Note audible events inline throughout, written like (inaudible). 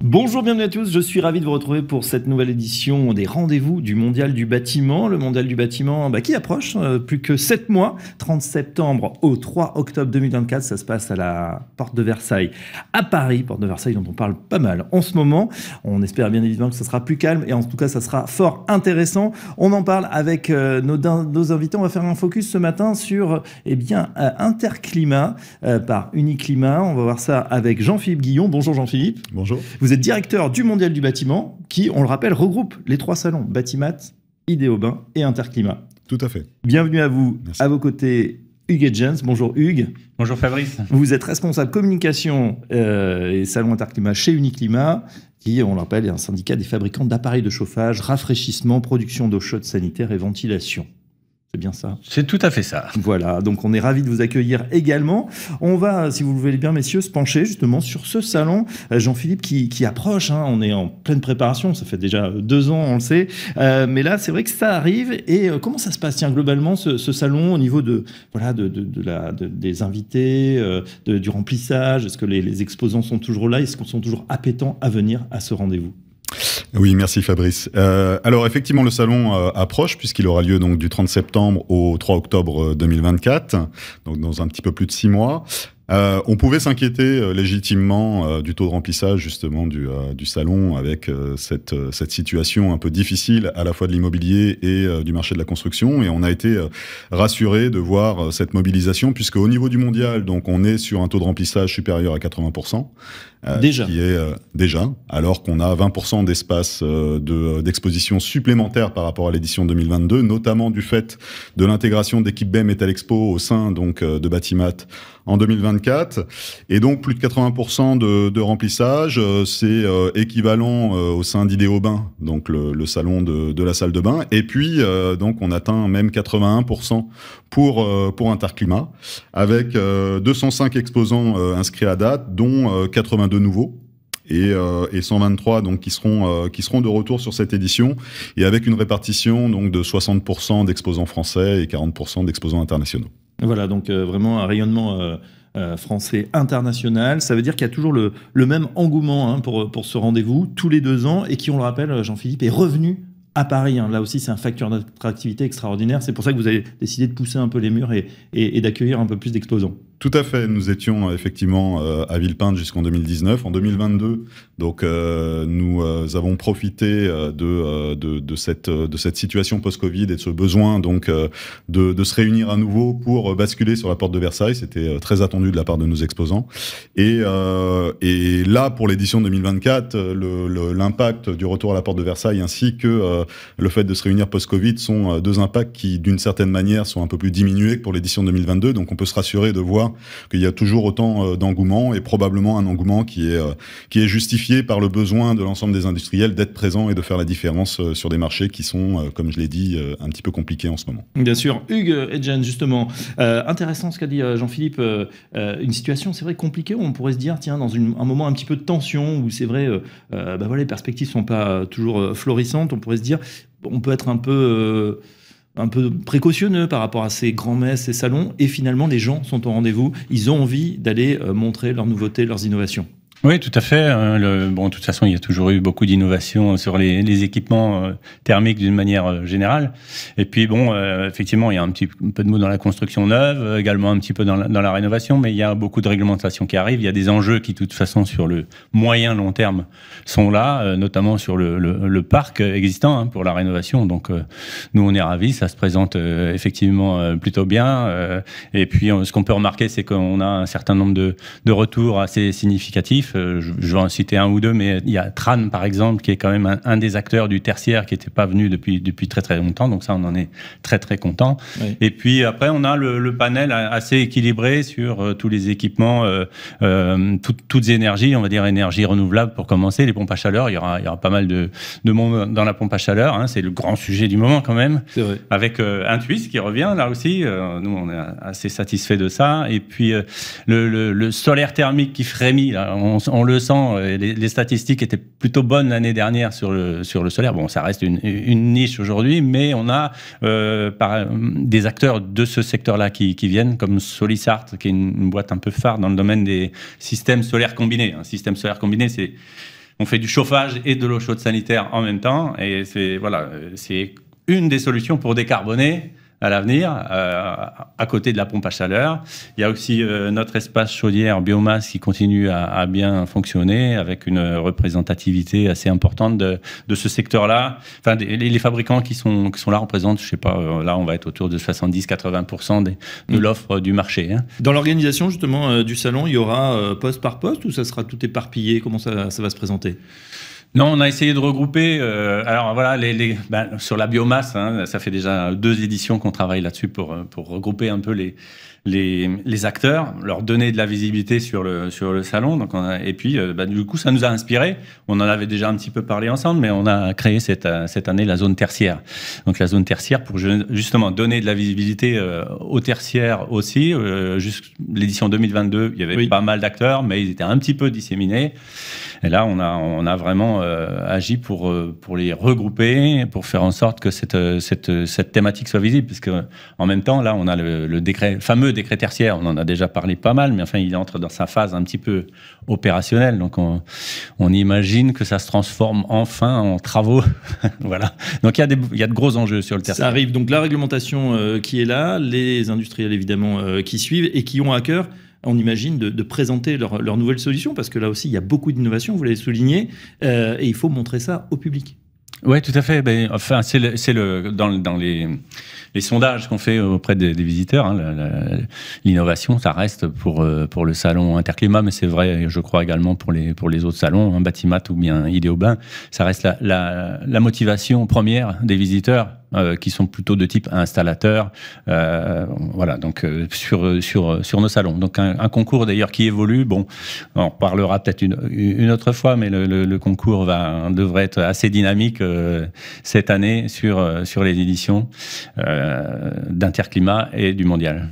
Bonjour, bienvenue à tous. Je suis ravi de vous retrouver pour cette nouvelle édition des rendez-vous du Mondial du bâtiment. Le Mondial du bâtiment bah, qui approche, euh, plus que 7 mois, 30 septembre au 3 octobre 2024. Ça se passe à la Porte de Versailles, à Paris, Porte de Versailles dont on parle pas mal en ce moment. On espère bien évidemment que ça sera plus calme et en tout cas, ça sera fort intéressant. On en parle avec euh, nos, invités. On va faire un focus ce matin sur eh bien, euh, Interclimat par Uniclimat. On va voir ça avec Jean-Philippe Guillon. Bonjour Jean-Philippe. Bonjour. Vous êtes directeur du Mondial du bâtiment, qui, on le rappelle, regroupe les trois salons Batimat, Idéobain et Interclimat. Tout à fait. Bienvenue à vous. À vos côtés, Hugues Jens. Bonjour Hugues. Bonjour Fabrice. Vous êtes responsable communication euh, et salon Interclimat chez Uniclimat, qui, on le rappelle, est un syndicat des fabricants d'appareils de chauffage, rafraîchissement, production d'eau chaude sanitaire et ventilation. C'est bien ça. C'est tout à fait ça. Voilà, donc on est ravi de vous accueillir également. On va, si vous le voulez bien, messieurs, se pencher justement sur ce salon. Euh, Jean-Philippe qui, approche, hein. on est en pleine préparation, ça fait déjà deux ans, on le sait. Euh, mais là, c'est vrai que ça arrive. Et euh, comment ça se passe, tiens, globalement, ce, salon au niveau de, voilà, des invités, du remplissage Est-ce que les, exposants sont toujours là Est-ce qu'on sont toujours appétants à venir à ce rendez-vous oui, merci Fabrice. Euh, alors effectivement, le salon euh, approche puisqu'il aura lieu donc du 30 septembre au 3 octobre 2024, euh, donc dans un petit peu plus de six mois. Euh, on pouvait s'inquiéter euh, légitimement euh, du taux de remplissage justement du, du salon avec cette, cette situation un peu difficile à la fois de l'immobilier et du marché de la construction et on a été rassuré de voir cette mobilisation puisque au niveau du mondial donc on est sur un taux de remplissage supérieur à 80%. déjà. Qui est déjà, alors qu'on a 20% d'espace de, d'exposition supplémentaire par rapport à l'édition 2022, notamment du fait de l'intégration d'équipe BEM et Expo au sein donc de Batimat en 2024. Et donc, plus de 80% de, remplissage, euh, c'est euh, équivalent euh, au sein d'Idéo Bain, donc le, salon de, la salle de bain. Et puis, donc, on atteint même 81% pour, pour Interclimat, avec 205 exposants inscrits à date, dont 82 nouveaux. Et, 123 donc qui seront qui seront de retour sur cette édition et avec une répartition donc de 60% d'exposants français et 40% d'exposants internationaux. Voilà, donc euh, vraiment un rayonnement euh, euh, français international. Ça veut dire qu'il y a toujours le, même engouement hein, pour, pour ce rendez-vous, tous les deux ans, et qui, on le rappelle, Jean-Philippe, est revenu à Paris. Hein. Là aussi, c'est un facteur d'attractivité extraordinaire. C'est pour ça que vous avez décidé de pousser un peu les murs et, et d'accueillir un peu plus d'exposants. Tout à fait. Nous étions euh, effectivement euh, à Villepinte jusqu'en 2019. En 2022, donc euh, nous avons profité de, de, de, cette, de cette situation post-Covid et de ce besoin donc de, de, se réunir à nouveau pour basculer sur la porte de Versailles. C'était très attendu de la part de nos exposants. Et, et là, pour l'édition 2024, l'impact du retour à la porte de Versailles ainsi que le fait de se réunir post-Covid sont deux impacts qui, d'une certaine manière, sont un peu plus diminués que pour l'édition 2022. Donc on peut se rassurer de voir Hein, qu'il y a toujours autant euh, d'engouement et probablement un engouement qui est, euh, qui est justifié par le besoin de l'ensemble des industriels d'être présents et de faire la différence euh, sur des marchés qui sont, comme je l'ai dit, un petit peu compliqués en ce moment. Bien sûr. Hugues et Jen, justement, intéressant ce qu'a dit Jean-Philippe. une situation, c'est vrai, compliquée où on pourrait se dire, tiens, dans un moment un petit peu de tension, où c'est vrai, bah voilà, les perspectives sont pas toujours florissantes, on pourrait se dire, on peut être un peu un peu précautionneux par rapport à ces grands messes, ces salons, et finalement les gens sont au rendez-vous, ils ont envie d'aller euh, montrer leurs nouveautés, leurs innovations. Oui, tout à fait. Hein. bon, de toute façon, il y a toujours eu beaucoup d'innovations sur les, équipements euh, thermiques d'une manière euh, générale. Et puis, bon, euh, effectivement, il y a un petit peu de mots dans la construction neuve, également un petit peu dans la, rénovation, mais il y a beaucoup de réglementations qui arrivent. Il y a des enjeux qui, de toute façon, sur le moyen long terme, sont là, notamment sur le, parc existant hein, pour la rénovation. Donc, nous, on est ravis. Ça se présente effectivement plutôt bien. et puis, ce qu'on peut remarquer, c'est qu'on a un certain nombre de retours assez significatifs euh, je vais en citer un ou deux, mais il y a Tran, par exemple, qui est quand même un, des acteurs du tertiaire qui n'était pas venu depuis, depuis très très longtemps. Donc ça, on en est très très content. Et puis après, on a le, panel assez équilibré sur euh, tous les équipements, euh, toutes énergies, on va dire énergie renouvelable pour commencer. Les pompes à chaleur, il y aura, il y aura pas mal de, de monde dans la pompe à chaleur. Hein. c'est le grand sujet du moment quand même. Vrai. Avec Intuis qui revient là aussi. nous, on est assez satisfait de ça. Et puis le, solaire thermique qui frémit. Là, on on, le sent. Euh, les, statistiques étaient plutôt bonnes l'année dernière sur le, sur le solaire. Bon, ça reste une, niche aujourd'hui, mais on a euh, des acteurs de ce secteur-là qui, viennent, comme Solisart, qui est une, boîte un peu phare dans le domaine des systèmes solaires combinés. Un hein. système solaire combiné, c'est on fait du chauffage et de l'eau chaude sanitaire en même temps, et c'est voilà, euh, c'est une des solutions pour décarboner à l'avenir, euh, à côté de la pompe à chaleur. Il y a aussi euh, notre espace chaudière biomasse qui continue à, à, bien fonctionner avec une représentativité assez importante de, de ce secteur-là. Enfin, les, fabricants qui sont, qui sont là représentent, je sais pas, euh, là on va être autour de 70-80% de, de mm. l'offre du marché. Hein. Dans l'organisation justement du salon, il y aura poste par poste ou ça sera tout éparpillé Comment ça, ça va se présenter non, on a essayé de regrouper. Euh, alors voilà, les, les, ben, sur la biomasse, hein, ça fait déjà deux éditions qu'on travaille là-dessus pour, euh, pour regrouper un peu les, les, acteurs, leur donner de la visibilité sur le, sur le salon. Donc on et puis, euh, bah, du coup, ça nous a inspiré. On en avait déjà un petit peu parlé ensemble, mais on a créé cette, euh, cette année la zone tertiaire. Donc la zone tertiaire pour justement donner de la visibilité euh, aux tertiaires aussi. L'édition 2022, il y avait pas mal d'acteurs, mais ils étaient un petit peu disséminés. Et là, on a, on a vraiment agi pour, pour les regrouper, pour faire en sorte que cette, cette, cette thématique soit visible, puisque en même temps, là, on a le, décret, fameux décret tertiaire, on en a déjà parlé pas mal, mais enfin, il entre dans sa phase un petit peu opérationnelle. Donc, on, imagine que ça se transforme enfin en travaux. (laughs) voilà. Donc, il y, a des, il y, a de gros enjeux sur le tertiaire. Ça arrive. Donc, la réglementation euh, qui est là, les industriels évidemment euh, qui suivent et qui ont à cœur on imagine, de, présenter leurs nouvelles solutions, parce que là aussi, il y a beaucoup d'innovations, vous l'avez souligné, euh, et il faut montrer ça au public. Oui, tout à fait. Ben, enfin, c'est le, dans, dans les, les sondages qu'on fait auprès des, visiteurs. Hein, l'innovation, ça reste pour, euh, pour le salon Interclimat, mais c'est vrai, je crois également pour les, pour les autres salons, un Batimat ou bien Idéobain. Ça reste la, la, la motivation première des visiteurs euh, qui sont plutôt de type installateur. Euh, voilà, donc euh, sur, sur, sur nos salons. Donc un, concours d'ailleurs qui évolue. Bon, on en parlera peut-être une, une, autre fois, mais le, concours va, devrait être assez dynamique cette année sur, sur les éditions d'Interclimat et du Mondial.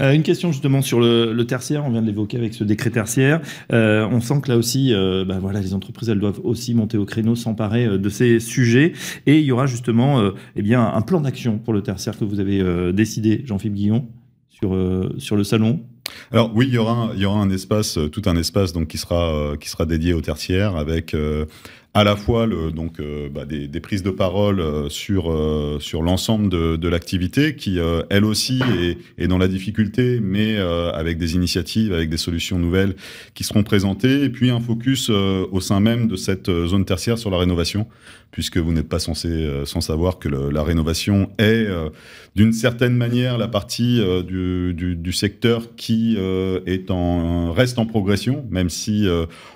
Euh, une question justement sur le, tertiaire, on vient de l'évoquer avec ce décret tertiaire. Euh, on sent que là aussi, euh, bah voilà, les entreprises, elles doivent aussi monter au créneau, s'emparer de ces sujets. Et il y aura justement eh bien, un plan d'action pour le tertiaire que vous avez décidé, Jean-Philippe Guillon, sur, sur le salon. Alors oui, il y aura il y aura un espace, tout un espace donc qui sera qui sera dédié au tertiaire avec à la fois le, donc, euh, bah, des, des, prises de parole euh, sur, euh, sur l'ensemble de, de l'activité qui, elle aussi, est, est, dans la difficulté, mais avec des initiatives, avec des solutions nouvelles qui seront présentées, et puis un focus au sein même de cette zone tertiaire sur la rénovation, puisque vous n'êtes pas censé sans savoir que la rénovation est, d'une certaine manière, la partie du, du, du, secteur qui est en, reste en progression, même si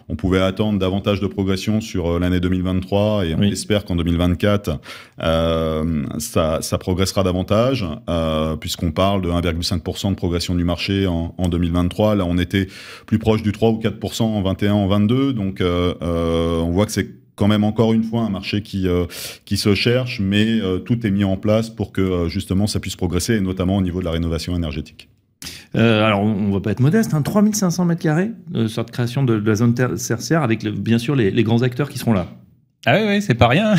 on pouvait attendre davantage de progression sur la année 2023 et on espère qu'en 2024, euh, ça, ça, progressera davantage, euh, puisqu'on parle de 1,5% de progression du marché en, 2023. Là, on était plus proche du 3 ou 4% en 21, en 22. Donc, euh, on voit que c'est quand même encore une fois un marché qui qui se cherche, mais tout est mis en place pour que justement ça puisse progresser, et notamment au niveau de la rénovation énergétique. Euh, alors, on va pas être modeste, hein, 3500 mètres carrés euh, sorte de création de, la zone tertiaire avec bien sûr les, grands acteurs qui seront là. Ah oui, c'est pas rien.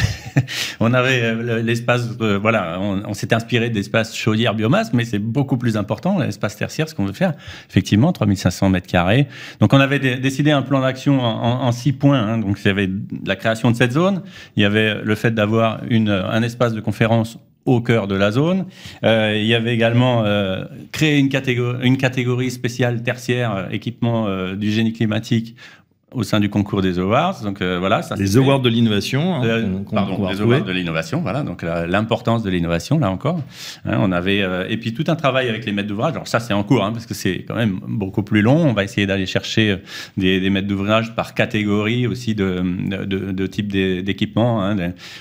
(laughs) on avait euh, l'espace, voilà, on, s'est inspiré d'espace chaudière biomasse, mais c'est beaucoup plus important, l'espace tertiaire, ce qu'on veut faire. Effectivement, 3500 mètres carrés. Donc, on avait décidé un plan d'action en, six points. Hein. Donc, il y avait la création de cette zone, il y avait le fait d'avoir un espace de conférence au cœur de la zone. Euh, il y avait également euh, créé une catégorie, une catégorie spéciale tertiaire, euh, équipement du génie climatique, au sein du concours des awards. Donc euh, voilà, ça, les awards de l'innovation. Hein, euh, pardon, les awards de l'innovation. Voilà, donc euh, l'importance de l'innovation là encore. Hein, on avait et puis tout un travail avec les maîtres d'ouvrage. Alors ça c'est en cours hein, parce que c'est quand même beaucoup plus long. On va essayer d'aller chercher des, maîtres d'ouvrage par catégorie aussi de, de, de type d'équipement.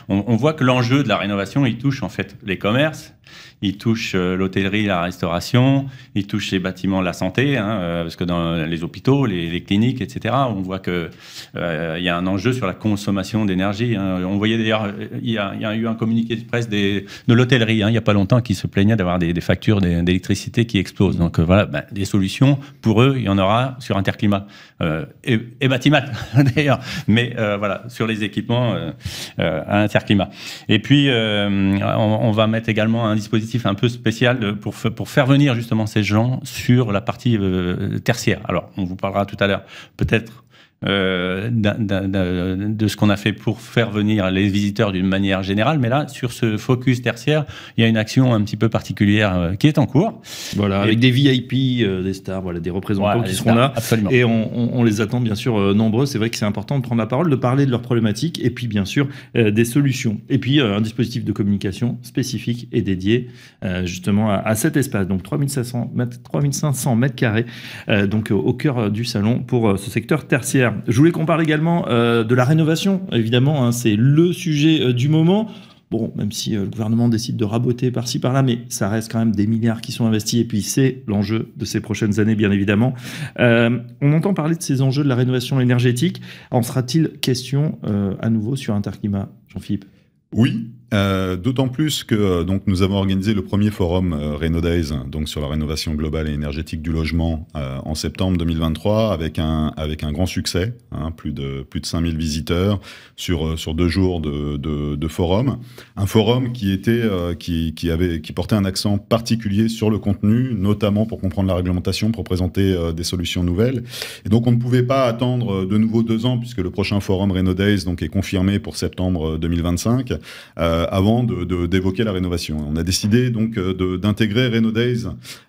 On, on, voit que l'enjeu de la rénovation il touche en fait les commerces, il touche euh, l'hôtellerie, la restauration, il touche les bâtiments, la santé, hein, euh, parce que dans les hôpitaux, les, cliniques, etc., on voit qu'il euh, il y a un enjeu sur la consommation d'énergie. Hein. On voyait d'ailleurs, il y, a eu un communiqué de presse de l'hôtellerie, hein, il n'y a pas longtemps, qui se plaignait d'avoir des, factures d'électricité qui explosent. Donc voilà, ben, des solutions, pour eux, il y en aura sur Interclimat et, et (laughs) d'ailleurs, mais voilà, sur les équipements à Interclimat. Et puis, on va mettre également un dispositif un peu spécial pour, pour faire venir justement ces gens sur la partie euh, tertiaire. Alors, on vous parlera tout à l'heure peut-être euh, de ce qu'on a fait pour faire venir les visiteurs d'une manière générale. Mais là, sur ce focus tertiaire, il y a une action un petit peu particulière euh, qui est en cours. Voilà, avec des VIP, euh, des stars, voilà, des représentants qui seront là. Et on, les attend bien sûr nombreux. C'est vrai que c'est important de prendre la parole, de parler de leurs problématiques et puis bien sûr des solutions. Et puis un dispositif de communication spécifique et dédié justement à, cet espace. Donc 3500 mètres, 3500 mètres carrés, donc au cœur du salon pour ce secteur tertiaire. Je voulais qu'on parle également euh, de la rénovation, évidemment, hein, c'est le sujet euh, du moment. Bon, même si euh, le gouvernement décide de raboter par-ci par-là, mais ça reste quand même des milliards qui sont investis et puis c'est l'enjeu de ces prochaines années, bien évidemment. on entend parler de ces enjeux de la rénovation énergétique. En sera-t-il question à nouveau sur Interclimat, Jean-Philippe Oui, euh, d'autant plus que euh, donc nous avons organisé le premier forum euh, Reno Days, hein, donc sur la rénovation globale et énergétique du logement en septembre 2023 avec un avec un grand succès, hein, plus de plus de 5000 visiteurs sur sur deux jours de, de, forum, un forum qui était qui, qui avait qui portait un accent particulier sur le contenu, notamment pour comprendre la réglementation, pour présenter des solutions nouvelles. Et donc on ne pouvait pas attendre de nouveau deux ans puisque le prochain forum Reno Days donc est confirmé pour septembre 2025. Euh, avant d'évoquer de, d'évoquer la rénovation. On a décidé donc euh, d'intégrer Renaudays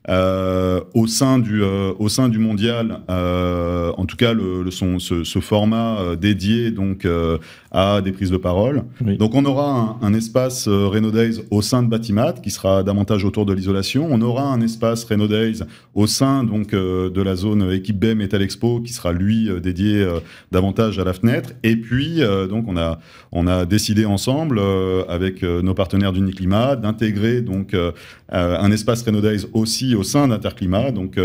euh, au sein du euh, au sein du mondial, en tout cas le, son, ce, format dédié donc à des prises de parole. Donc on aura un, un espace days au sein de Batimat qui sera davantage autour de l'isolation. On aura un espace days au sein donc de la zone équipe B Metal Expo qui sera lui dédié davantage à la fenêtre. Et puis donc on a on a décidé ensemble avec avec euh, nos partenaires d'Uniclimat, d'intégrer donc euh, euh, un espace Renault aussi au sein d'Interclimat. Donc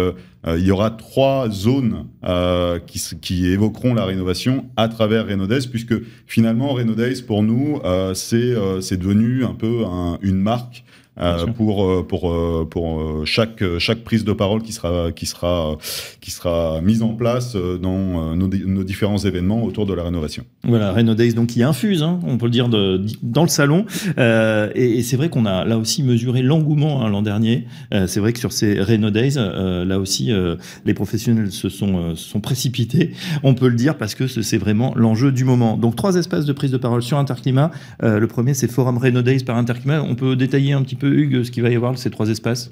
il y aura trois zones qui, évoqueront la rénovation à travers Renault puisque finalement Renault pour nous c'est devenu un peu une marque. Euh, pour euh, pour euh, pour chaque chaque prise de parole qui sera qui sera qui sera mise en place dans nos, différents événements autour de la rénovation. Voilà, Days donc qui infuse, hein, on peut le dire dans le salon. et, c'est vrai qu'on a là aussi mesuré l'engouement hein, l'an dernier. c'est vrai que sur ces Days là aussi, les professionnels se sont sont précipités. On peut le dire parce que c'est vraiment l'enjeu du moment. Donc trois espaces de prise de parole sur Interclimat. le premier c'est Forum Days par Interclimat. On peut détailler un petit peu Hugues, ce qu'il va y avoir, ces trois espaces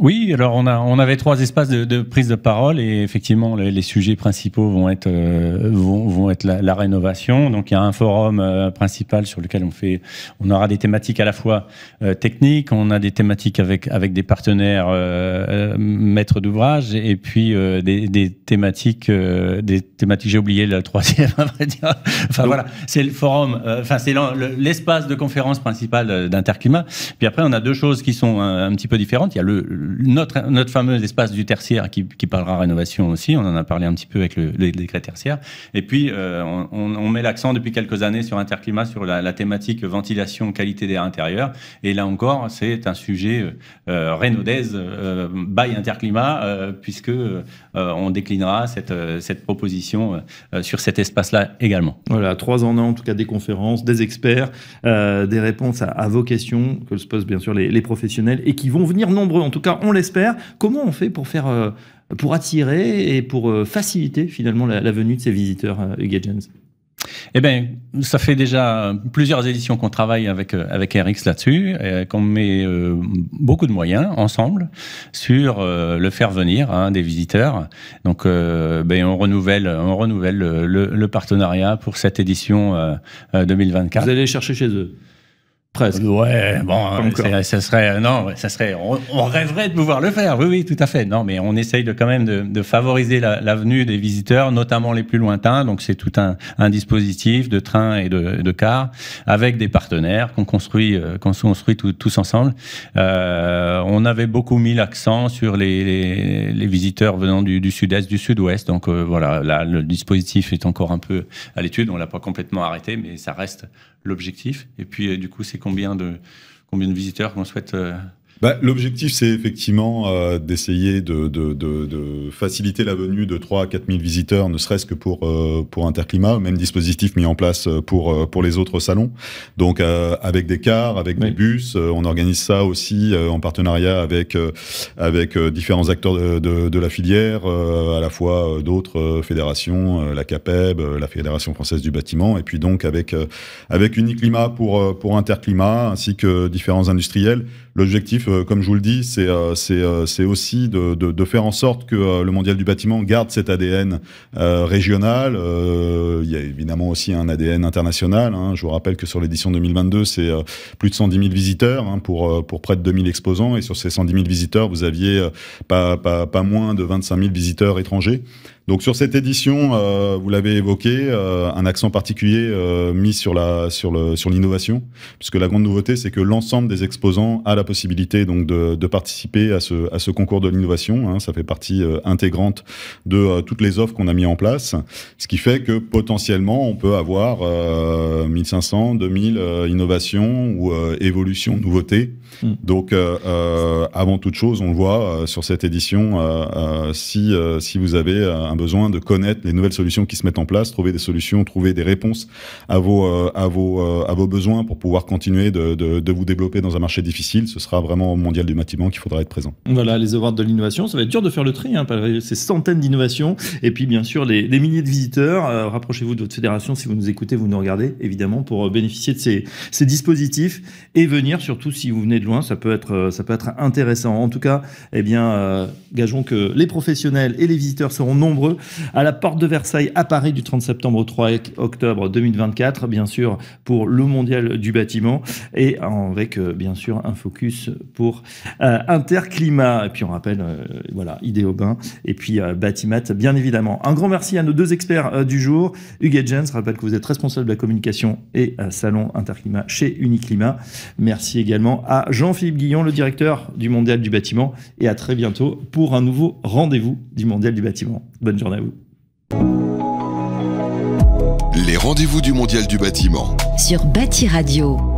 oui, alors on, a, on avait trois espaces de, de prise de parole et effectivement les, sujets principaux vont être, euh, vont, vont, être la, la, rénovation. Donc il y a un forum euh, principal sur lequel on, fait, on aura des thématiques à la fois euh, techniques, on a des thématiques avec, avec des partenaires maîtres d'ouvrage et puis des, des, thématiques, des thématiques j'ai oublié la troisième (laughs) dire. Enfin voilà, c'est le forum, enfin c'est l'espace de conférence principale d'Interclimat. Puis après on a deux choses qui sont un, un petit peu différentes. Il y a le notre, fameux espace du tertiaire qui, qui, parlera rénovation aussi, on en a parlé un petit peu avec le, décret tertiaire. Et puis, euh, on, met l'accent depuis quelques années sur Interclimat, sur la, thématique ventilation, qualité d'air intérieur. Et là encore, c'est un sujet euh, euh, euh by Interclimat, puisque on déclinera cette, cette proposition sur cet espace-là également. Voilà, trois en un, en tout cas des conférences, des experts, des réponses à, vos questions que se posent bien sûr les professionnels et qui vont venir nombreux, en tout cas on l'espère. Comment on fait pour faire, euh, pour attirer et pour euh, faciliter finalement la, venue de ces visiteurs, euh, Gadgets eh bien, ça fait déjà plusieurs éditions qu'on travaille avec, avec RX là-dessus, qu'on met beaucoup de moyens ensemble sur le faire venir hein, des visiteurs. Donc, ben, on renouvelle, on renouvelle le, partenariat pour cette édition 2024. Vous allez chercher chez eux Ouais, bon, euh, ça serait, euh, non, ça serait, on, rêverait de pouvoir le faire. Oui, oui, tout à fait. Non, mais on essaye de quand même de, favoriser la, des visiteurs, notamment les plus lointains. Donc c'est tout un, un, dispositif de train et de, de cars avec des partenaires qu'on construit, euh, qu'on construit tous ensemble. Euh, on avait beaucoup mis l'accent sur les, les, visiteurs venant du, du sud-est, du sud-ouest. Donc voilà, le dispositif est encore un peu à l'étude. On l'a pas complètement arrêté, mais ça reste l'objectif. Et puis du coup, c'est combien de, combien de visiteurs qu'on souhaite euh, bah, l'objectif, c'est effectivement euh, d'essayer de, de, de, de, faciliter la venue de 3 à 4 000 visiteurs, ne serait-ce que pour, euh, pour Interclimat, même dispositif mis en place euh, pour, euh, pour les autres salons. Donc, euh, avec des cars, avec des bus, euh, on organise ça aussi en partenariat avec, avec différents acteurs de, de la filière, à la fois d'autres fédérations, la CAPEB, la Fédération française du bâtiment, et puis donc avec, avec Uniclimat pour, pour Interclimat, ainsi que différents industriels. L'objectif, euh, comme, je vous le dis, c'est euh, euh, aussi de, faire en sorte que le mondial du bâtiment garde cet ADN régional. Il y a évidemment aussi un ADN international. Hein. Je vous rappelle que sur l'édition 2022, c'est plus de 110 000 visiteurs hein, pour, près de 2000 exposants. Et sur ces 110 000 visiteurs, vous aviez pas, pas moins de 25 000 visiteurs étrangers. Donc sur cette édition, euh, vous l'avez évoqué, euh, un accent particulier euh, mis sur la sur le sur l'innovation, puisque la grande nouveauté c'est que l'ensemble des exposants a la possibilité donc de, de participer à ce à ce concours de l'innovation. Hein, ça fait partie intégrante de toutes les offres qu'on a mis en place, ce qui fait que potentiellement on peut avoir 1500, 2000 innovations ou évolutions, nouveautés. Hmm. Donc avant toute chose, on le voit sur cette édition, si si vous avez besoin de connaître les nouvelles solutions qui se mettent en place, trouver des solutions, trouver des réponses à vos, euh, à vos, euh, à vos besoins pour pouvoir continuer de, de, vous développer dans un marché difficile. Ce sera vraiment au mondial du bâtiment qu'il faudra être présent. Voilà, les awards de l'innovation, ça va être dur de faire le tri, hein, ces centaines d'innovations, et puis bien sûr les, milliers de visiteurs. Euh, rapprochez-vous de votre fédération si vous nous écoutez, vous nous regardez, évidemment, pour bénéficier de ces, ces dispositifs et venir, surtout si vous venez de loin, ça peut être, ça peut être intéressant. En tout cas, eh bien, gageons que les professionnels et les visiteurs seront nombreux à la porte de Versailles, à Paris, du 30 septembre au 3 octobre 2024, bien sûr, pour le mondial du bâtiment et avec, euh, bien sûr, un focus pour euh, Interclimat. Et puis, on rappelle, euh, voilà, Idéobain et puis Bâtimat bien évidemment. Un grand merci à nos deux experts du jour. Hugues Jens, rappelle que vous êtes responsable de la communication et salon Interclimat chez Uniclimat. Merci également à Jean-Philippe Guillon, le directeur du mondial du bâtiment. Et à très bientôt pour un nouveau rendez-vous du mondial du bâtiment. Bonne journée à vous. Les rendez-vous du Mondial du bâtiment. Sur Bâti Radio.